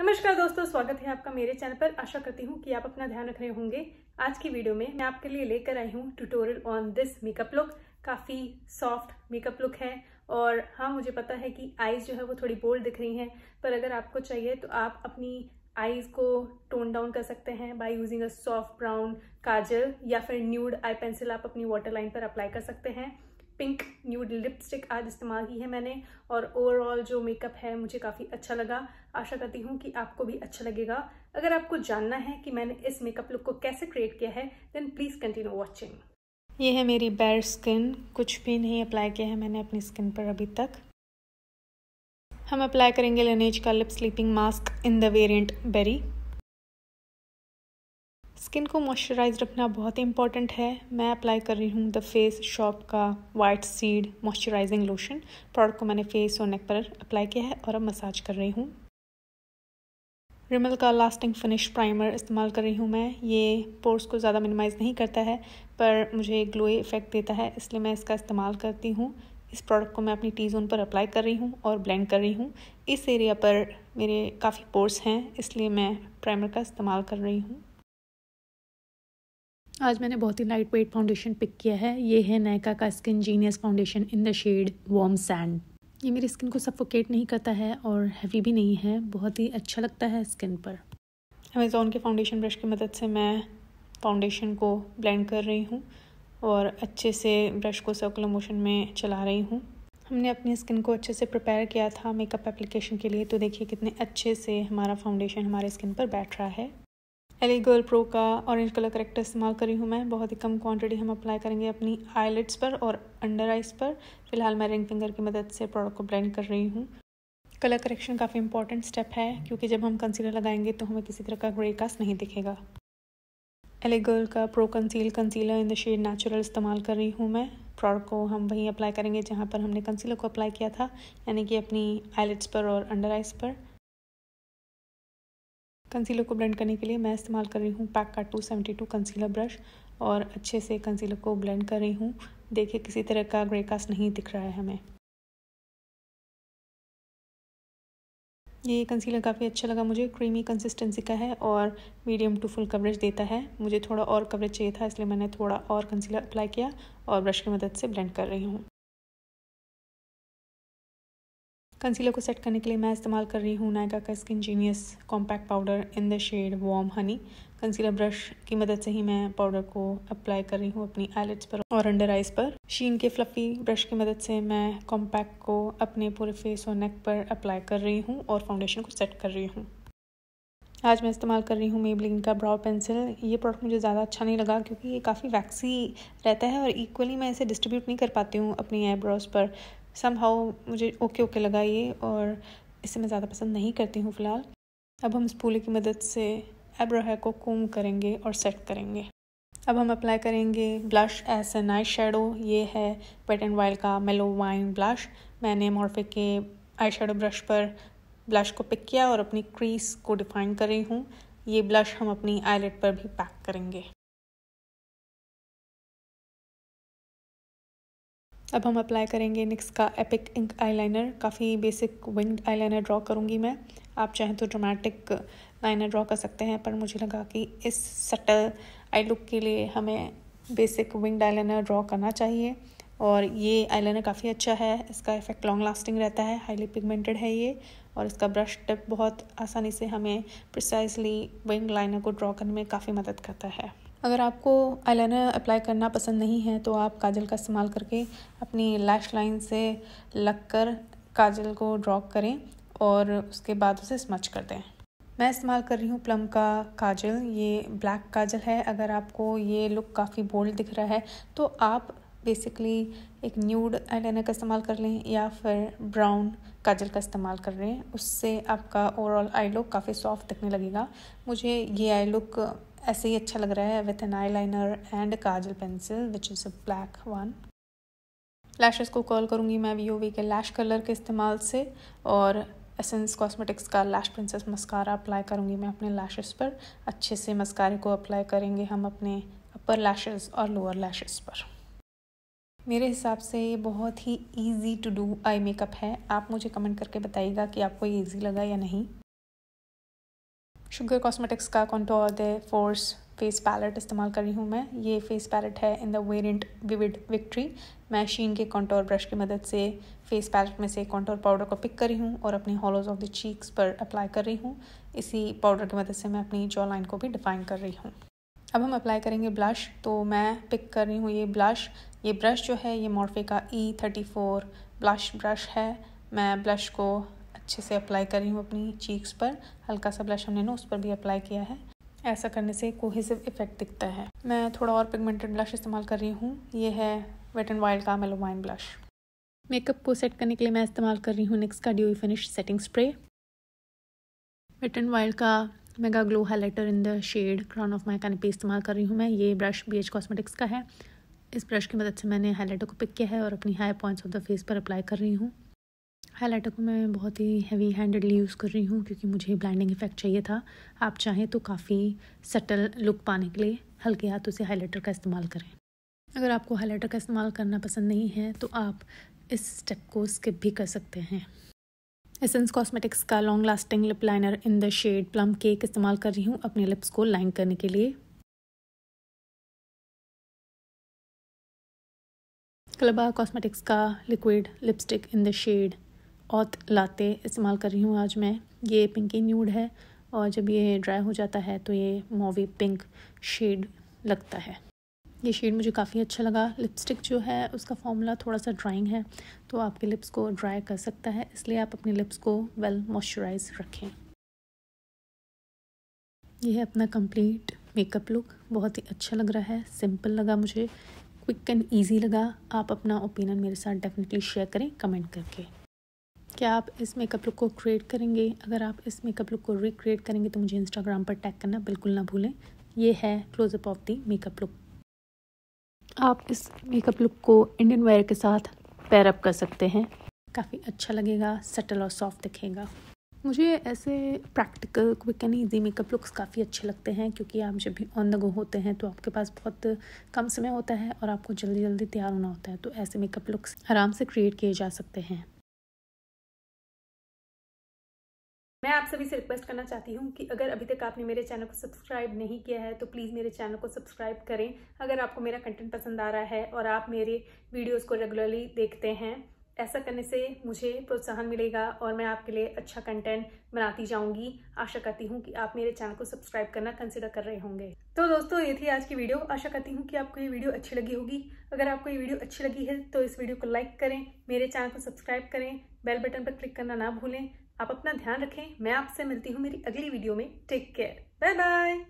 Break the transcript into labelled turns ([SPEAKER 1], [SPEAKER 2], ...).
[SPEAKER 1] नमस्कार दोस्तों स्वागत है आपका मेरे चैनल पर आशा करती हूँ कि आप अपना ध्यान रख रहे होंगे आज की वीडियो में मैं आपके लिए लेकर आई हूँ tutorial on this makeup look काफ़ी सॉफ्ट मेकअप लुक है और हाँ मुझे पता है कि आईज़ जो है वो थोड़ी बोल्ड दिख रही हैं पर अगर आपको चाहिए तो आप अपनी आईज़ को टोन डाउन कर सकते हैं by using a soft brown kajal या फिर न्यूड आई पेंसिल आप अपनी वाटर लाइन पर अप्लाई कर सकते हैं पिंक न्यूड लिपस्टिक आज इस्तेमाल की है मैंने और ओवरऑल जो मेकअप है मुझे काफ़ी अच्छा लगा आशा करती हूँ कि आपको भी अच्छा लगेगा अगर आपको जानना है कि मैंने इस मेकअप लुक को कैसे क्रिएट किया है देन प्लीज़ कंटिन्यू वॉचिंग ये है मेरी बैर स्किन कुछ भी नहीं अप्लाई किया है मैंने अपनी स्किन पर अभी तक हम अप्लाई करेंगे लनेज का lip sleeping mask in the variant berry skin को मॉइस्चराइज रखना बहुत ही इंपॉर्टेंट है मैं अप्लाई कर रही हूँ द फेस शॉप का white seed moisturizing lotion product को मैंने फेस और नेक पर अप्लाई किया है और अब मसाज कर रही हूँ रिमल का लास्टिंग फिनिश प्राइमर इस्तेमाल कर रही हूँ मैं ये पोर्स को ज़्यादा मिनिमाइज़ नहीं करता है पर मुझे ग्लोई इफ़ेक्ट देता है इसलिए मैं इसका इस्तेमाल करती हूँ इस प्रोडक्ट को मैं अपनी टी जोन पर अप्लाई कर रही हूँ और ब्लेंड कर रही हूँ इस एरिया पर मेरे काफ़ी पोर्स हैं इसलिए मैं प्राइमर का इस्तेमाल कर रही हूँ आज मैंने बहुत ही लाइट वेट फाउंडेशन पिक किया है ये है नैका का skin genius foundation in the shade warm sand ये मेरी स्किन को सफोकेट नहीं करता है और हैवी भी नहीं है बहुत ही अच्छा लगता है स्किन पर अमेज़ोन के फाउंडेशन ब्रश की मदद से मैं फाउंडेशन को ब्लेंड कर रही हूँ और अच्छे से ब्रश को सर्कुलर मोशन में चला रही हूँ हमने अपनी स्किन को अच्छे से प्रिपेयर किया था मेकअप एप्लीकेशन के लिए तो देखिए कितने अच्छे से हमारा फाउंडेशन हमारे स्किन पर बैठ रहा है एली गर्ल प्रो का ऑरेंज कलर करेक्टर इस्तेमाल करी हूँ मैं बहुत ही कम क्वांटिटी हम अप्लाई करेंगे अपनी आईलेट्स पर और अंडर आइज पर फिलहाल मैं रिंग फिंगर की मदद से प्रोडक्ट को ब्लेंड कर रही हूँ कलर करेक्शन काफ़ी इंपॉर्टेंट स्टेप है क्योंकि जब हम कंसीलर लगाएंगे तो हमें किसी तरह का ग्रे कास्ट नहीं दिखेगा एली गर्ल का pro conceal concealer in the shade natural इस्तेमाल कर रही हूँ मैं प्रोडक्ट को हम वहीं अप्लाई करेंगे जहाँ पर हमने कंसीलर को अप्लाई किया था यानी कि अपनी आईलेट्स पर और अंडर आइज पर कंसीलर को ब्लेंड करने के लिए मैं इस्तेमाल कर रही हूँ पैक का two seventy two concealer brush और अच्छे से कंसीलर को ब्लेंड कर रही हूँ देखिए किसी तरह का ग्रे कास्ट नहीं दिख रहा है हमें ये कंसीलर काफ़ी अच्छा लगा मुझे क्रीमी कंसिस्टेंसी का है और मीडियम टू फुल कवरेज देता है मुझे थोड़ा और कवरेज चाहिए था इसलिए मैंने थोड़ा और कंसीलर अप्लाई किया और ब्रश की मदद से ब्लेंड कर रही हूँ कंसीलर को सेट करने के लिए मैं इस्तेमाल कर रही हूँ नायका का skin genius compact powder in the shade warm honey concealer brush की मदद से ही मैं पाउडर को अप्लाई कर रही हूँ अपनी आईलेट्स पर और अंडर आइज पर शीन के फ्लफी ब्रश की मदद से मैं कॉम्पैक्ट को अपने पूरे फेस और नेक पर अप्लाई कर रही हूँ और फाउंडेशन को सेट कर रही हूँ आज मैं इस्तेमाल कर रही हूँ मेबलिन का ब्राउ पेंसिल ये प्रोडक्ट मुझे ज़्यादा अच्छा नहीं लगा क्योंकि ये काफ़ी वैक्सी रहता है और इक्वली मैं इसे डिस्ट्रीब्यूट नहीं कर पाती हूँ अपनी आईब्रोज पर सम हाउ मुझे ओके ओके लगा ये और इसे मैं ज़्यादा पसंद नहीं करती हूँ फ़िलहाल अब हम स्पूले की मदद से एब्रो हेयर को कूम करेंगे और सेट करेंगे अब हम अप्लाई करेंगे blush as an eyeshadow ये है पेट एंड वाइल्ड का मेलो वाइन ब्लश मैंने मॉर्फे के आई शेडो ब्रश पर ब्लश को पिक किया और अपनी क्रीज को डिफाइन कर रही हूँ ये ब्लश हम अपनी आईलेट पर भी पैक करेंगे अब हम अप्लाई करेंगे निक्स का एपिक इंक आईलाइनर काफ़ी बेसिक विंग आईलाइनर ड्रॉ करूँगी मैं आप चाहें तो ड्रामेटिक लाइनर ड्रॉ कर सकते हैं पर मुझे लगा कि इस सटल आई लुक के लिए हमें बेसिक विंग आईलाइनर ड्रॉ करना चाहिए और ये आईलाइनर काफ़ी अच्छा है इसका इफेक्ट लॉन्ग लास्टिंग रहता है हाईली पिगमेंटेड है ये और इसका ब्रश टिप बहुत आसानी से हमें प्रिसाइसली विंग लाइनर को ड्रॉ करने में काफ़ी मदद करता है अगर आपको आईलाइनर अप्लाई करना पसंद नहीं है तो आप काजल का इस्तेमाल करके अपनी लैश लाइन से लग कर काजल को ड्रॉ करें और उसके बाद उसे स्मच कर दें मैं इस्तेमाल कर रही हूँ प्लम का काजल ये ब्लैक काजल है अगर आपको ये लुक काफ़ी बोल्ड दिख रहा है तो आप बेसिकली एक न्यूड आईलाइनर का इस्तेमाल कर लें या फिर ब्राउन काजल का इस्तेमाल कर रहे हैं उससे आपका ओवरऑल आई लुक काफ़ी सॉफ्ट दिखने लगेगा मुझे ये आई लुक ऐसे ही अच्छा लग रहा है with an eyeliner and kajal pencil which is a black one lashes को कर्ल करूँगी मैं वी ओ वी के लैश कलर के इस्तेमाल से और एसेंस कॉस्मेटिक्स का लैश प्रिंसेस मस्कारा अप्लाई करूँगी मैं अपने लैशेस पर अच्छे से मस्कारे को अप्लाई करेंगे हम अपने अपर लैशेस और लोअर लैशेस पर मेरे हिसाब से ये बहुत ही easy to do eye makeup है आप मुझे कमेंट करके बताइएगा कि आपको ये ईजी लगा या नहीं शुगर कॉस्मेटिक्स का contour the force face palette इस्तेमाल कर रही हूँ मैं ये फेस पैलेट है in the variant vivid victory मैं शीन के कॉन्टोर ब्रश की मदद से फेस पैलेट में से कॉन्टोर पाउडर को पिक कर रही हूँ और अपने हॉलोज ऑफ द चीक्स पर अप्लाई कर रही हूँ इसी पाउडर की मदद से मैं अपनी जॉ लाइन को भी डिफाइन कर रही हूँ अब हम अप्लाई करेंगे ब्लश तो मैं पिक कर रही हूँ ये ब्लश ये ब्रश जो है ये मॉर्फे का E thirty four blush brush है मैं ब्लश को अच्छे से अप्लाई कर रही हूँ अपनी चीक्स पर हल्का सा ब्लश हमने ना उस पर भी अप्लाई किया है ऐसा करने से कोहेसिव इफेक्ट दिखता है मैं थोड़ा और पिगमेंटेड ब्लश इस्तेमाल कर रही हूँ ये है वेट एंड वाइल्ड का मेलोमाइन ब्लश मेकअप को सेट करने के लिए मैं इस्तेमाल कर रही हूँ निक्स का dew finish setting spray wet and wild का mega glow highlighter in the shade crown of my canopy इस्तेमाल कर रही हूँ मैं ये ब्रश बी एच कॉस्मेटिक्स का है इस ब्रश की मदद से मैंने हाइलाइटर को पिक किया है और अपनी high points of the face पर अप्लाई कर रही हूँ हाइलाइटर को मैं बहुत ही हैवी हैंडेडली यूज़ कर रही हूँ क्योंकि मुझे ब्लाइंडिंग इफेक्ट चाहिए था आप चाहें तो काफ़ी सटल लुक पाने के लिए हल्के हाथों से हाइलाइटर का इस्तेमाल करें अगर आपको हाइलाइटर का इस्तेमाल करना पसंद नहीं है तो आप इस स्टेप को स्किप भी कर सकते हैं एसेंस कॉस्मेटिक्स का long lasting lip liner in the shade plum cake इस्तेमाल कर रही हूँ अपने लिप्स को लाइन करने के लिए कलबा कॉस्मेटिक्स का liquid lipstick in the shade oat latte इस्तेमाल कर रही हूँ आज मैं ये पिंकी न्यूड है और जब ये ड्राई हो जाता है तो ये मोवी पिंक शेड लगता है ये शेड मुझे काफ़ी अच्छा लगा लिपस्टिक जो है उसका फॉर्मूला थोड़ा सा ड्राइंग है तो आपके लिप्स को ड्राई कर सकता है इसलिए आप अपने लिप्स को वेल मॉइस्चराइज रखें यह है अपना कंप्लीट मेकअप लुक बहुत ही अच्छा लग रहा है सिंपल लगा मुझे क्विक एंड ईजी लगा आप अपना ओपिनियन मेरे साथ डेफिनेटली शेयर करें कमेंट करके क्या आप इस मेकअप लुक को क्रिएट करेंगे अगर आप इस मेकअप लुक को रिक्रिएट करेंगे तो मुझे इंस्टाग्राम पर टैग करना बिल्कुल ना भूलें ये है closeup of the makeup look आप इस मेकअप लुक को इंडियन वेयर के साथ पैरअप कर सकते हैं काफ़ी अच्छा लगेगा सटल और सॉफ्ट दिखेगा मुझे ऐसे practical quick and easy makeup looks काफ़ी अच्छे लगते हैं क्योंकि आप जब भी ऑन द गो होते हैं तो आपके पास बहुत कम समय होता है और आपको जल्दी जल्दी तैयार होना होता है तो ऐसे मेकअप लुक्स आराम से क्रिएट किए जा सकते हैं मैं आप सभी से रिक्वेस्ट करना चाहती हूँ कि अगर अभी तक आपने मेरे चैनल को सब्सक्राइब नहीं किया है तो प्लीज़ मेरे चैनल को सब्सक्राइब करें अगर आपको मेरा कंटेंट पसंद आ रहा है और आप मेरे वीडियोज़ को रेगुलरली देखते हैं ऐसा करने से मुझे प्रोत्साहन मिलेगा और मैं आपके लिए अच्छा कंटेंट बनाती जाऊंगी आशा करती हूँ कि आप मेरे चैनल को सब्सक्राइब करना कंसिडर कर रहे होंगे तो दोस्तों ये थी आज की वीडियो आशा करती हूँ कि आपको ये वीडियो अच्छी लगी होगी अगर आपको ये वीडियो अच्छी लगी है तो इस वीडियो को लाइक करें मेरे चैनल को सब्सक्राइब करें बेल बटन पर क्लिक करना ना भूलें आप अपना ध्यान रखें मैं आपसे मिलती हूँ मेरी अगली वीडियो में टेक केयर बाय बाय